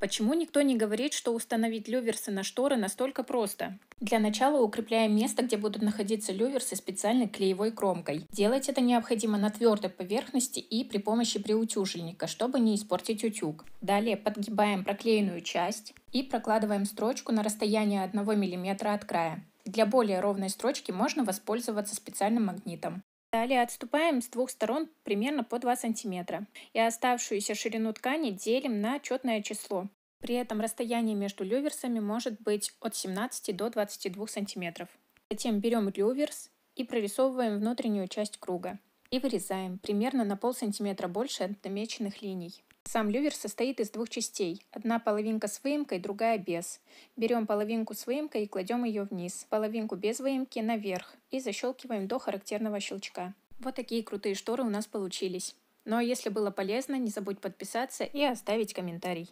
Почему никто не говорит, что установить люверсы на шторы настолько просто? Для начала укрепляем место, где будут находиться люверсы специальной клеевой кромкой. Делать это необходимо на твердой поверхности и при помощи приутюжильника, чтобы не испортить утюг. Далее подгибаем проклеенную часть и прокладываем строчку на расстояние 1 мм от края. Для более ровной строчки можно воспользоваться специальным магнитом. Далее отступаем с двух сторон примерно по 2 см и оставшуюся ширину ткани делим на четное число. При этом расстояние между люверсами может быть от 17 до 22 см. Затем берем люверс и прорисовываем внутреннюю часть круга и вырезаем примерно на пол сантиметра больше от намеченных линий. Сам лювер состоит из двух частей. Одна половинка с выемкой, другая без. Берем половинку с выемкой и кладем ее вниз. Половинку без выемки наверх. И защелкиваем до характерного щелчка. Вот такие крутые шторы у нас получились. Ну а если было полезно, не забудь подписаться и оставить комментарий.